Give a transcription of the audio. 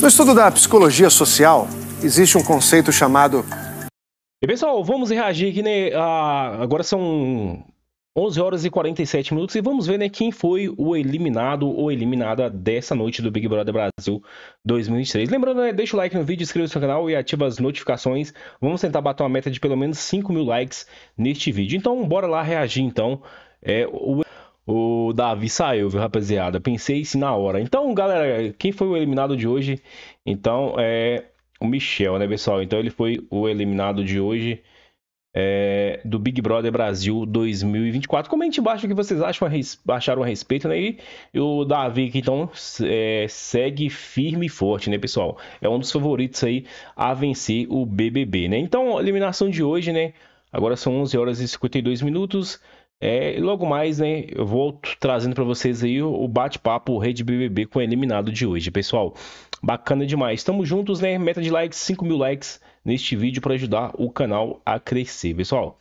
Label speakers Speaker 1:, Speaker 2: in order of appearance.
Speaker 1: No estudo da psicologia social, existe um conceito chamado. E pessoal, vamos reagir aqui, né? Ah, agora são 11 horas e 47 minutos e vamos ver né, quem foi o eliminado ou eliminada dessa noite do Big Brother Brasil 2023. Lembrando, né, deixa o like no vídeo, inscreva-se no canal e ativa as notificações. Vamos tentar bater uma meta de pelo menos 5 mil likes neste vídeo. Então, bora lá reagir então. É, o... O Davi saiu, viu, rapaziada? Pensei isso na hora. Então, galera, quem foi o eliminado de hoje? Então, é o Michel, né, pessoal? Então, ele foi o eliminado de hoje é, do Big Brother Brasil 2024. Comente embaixo o que vocês acham, acharam a respeito, né? E o Davi que então, é, segue firme e forte, né, pessoal? É um dos favoritos aí a vencer o BBB, né? Então, eliminação de hoje, né? Agora são 11 horas e 52 minutos. É, e logo mais, né, eu vou trazendo para vocês aí o bate-papo Rede BBB com o eliminado de hoje, pessoal. Bacana demais. Estamos juntos, né? Meta de likes, 5 mil likes neste vídeo para ajudar o canal a crescer, pessoal.